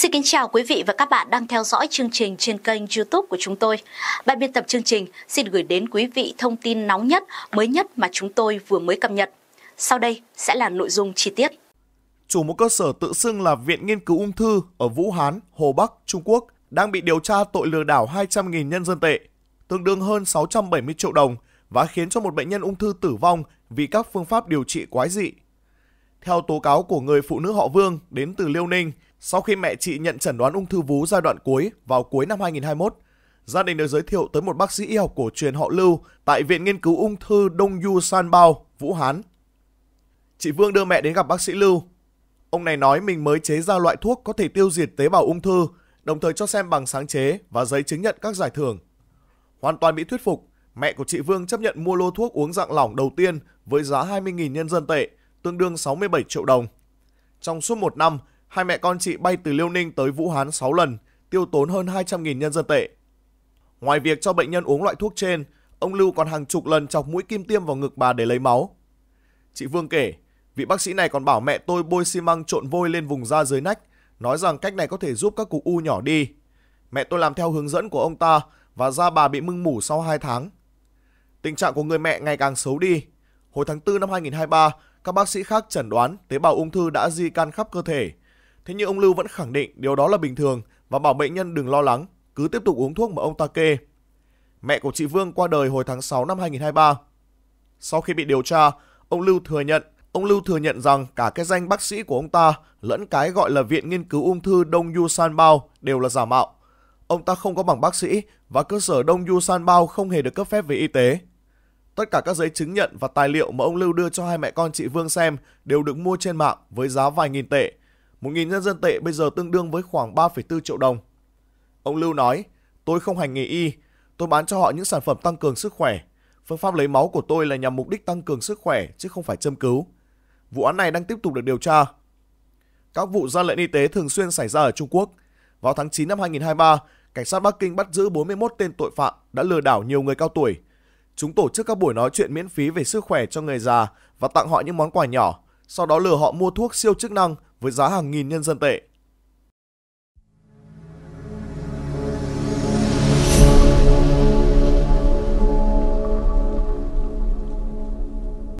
Xin kính chào quý vị và các bạn đang theo dõi chương trình trên kênh YouTube của chúng tôi. Ban biên tập chương trình xin gửi đến quý vị thông tin nóng nhất, mới nhất mà chúng tôi vừa mới cập nhật. Sau đây sẽ là nội dung chi tiết. Chủ một cơ sở tự xưng là Viện Nghiên cứu ung thư ở Vũ Hán, Hồ Bắc, Trung Quốc đang bị điều tra tội lừa đảo 200.000 nhân dân tệ, tương đương hơn 670 triệu đồng và khiến cho một bệnh nhân ung thư tử vong vì các phương pháp điều trị quái dị. Theo tố cáo của người phụ nữ họ Vương đến từ Liêu Ninh – sau khi mẹ chị nhận chẩn đoán ung thư vú giai đoạn cuối vào cuối năm 2021, gia đình được giới thiệu tới một bác sĩ y học cổ truyền họ Lưu tại Viện Nghiên cứu Ung thư Đông Du San Bao, Vũ Hán. Chị Vương đưa mẹ đến gặp bác sĩ Lưu. Ông này nói mình mới chế ra loại thuốc có thể tiêu diệt tế bào ung thư, đồng thời cho xem bằng sáng chế và giấy chứng nhận các giải thưởng. Hoàn toàn bị thuyết phục, mẹ của chị Vương chấp nhận mua lô thuốc uống dạng lỏng đầu tiên với giá 20.000 nhân dân tệ, tương đương 67 triệu đồng. Trong suốt một năm, hai mẹ con chị bay từ Liêu Ninh tới Vũ Hán 6 lần, tiêu tốn hơn 200.000 nhân dân tệ. Ngoài việc cho bệnh nhân uống loại thuốc trên, ông Lưu còn hàng chục lần chọc mũi kim tiêm vào ngực bà để lấy máu. Chị Vương kể, vị bác sĩ này còn bảo mẹ tôi bôi xi măng trộn vôi lên vùng da dưới nách, nói rằng cách này có thể giúp các cục u nhỏ đi. Mẹ tôi làm theo hướng dẫn của ông ta và da bà bị mưng mủ sau 2 tháng. Tình trạng của người mẹ ngày càng xấu đi. Hồi tháng 4 năm 2023, các bác sĩ khác chẩn đoán tế bào ung thư đã di căn khắp cơ thể, Thế nhưng ông Lưu vẫn khẳng định điều đó là bình thường và bảo bệnh nhân đừng lo lắng, cứ tiếp tục uống thuốc mà ông ta kê. Mẹ của chị Vương qua đời hồi tháng 6 năm 2023. Sau khi bị điều tra, ông Lưu thừa nhận ông Lưu thừa nhận rằng cả cái danh bác sĩ của ông ta lẫn cái gọi là Viện Nghiên cứu Ung thư Đông Du San Bao đều là giả mạo. Ông ta không có bằng bác sĩ và cơ sở Đông Du San Bao không hề được cấp phép về y tế. Tất cả các giấy chứng nhận và tài liệu mà ông Lưu đưa cho hai mẹ con chị Vương xem đều được mua trên mạng với giá vài nghìn tệ 1.000 nhân dân tệ bây giờ tương đương với khoảng 3,4 triệu đồng. Ông Lưu nói, tôi không hành nghề y, tôi bán cho họ những sản phẩm tăng cường sức khỏe. Phương pháp lấy máu của tôi là nhằm mục đích tăng cường sức khỏe chứ không phải châm cứu. Vụ án này đang tiếp tục được điều tra. Các vụ gian lận y tế thường xuyên xảy ra ở Trung Quốc. Vào tháng 9 năm 2023, cảnh sát Bắc Kinh bắt giữ 41 tên tội phạm đã lừa đảo nhiều người cao tuổi. Chúng tổ chức các buổi nói chuyện miễn phí về sức khỏe cho người già và tặng họ những món quà nhỏ, sau đó lừa họ mua thuốc siêu chức năng với giá hàng nghìn nhân dân tệ.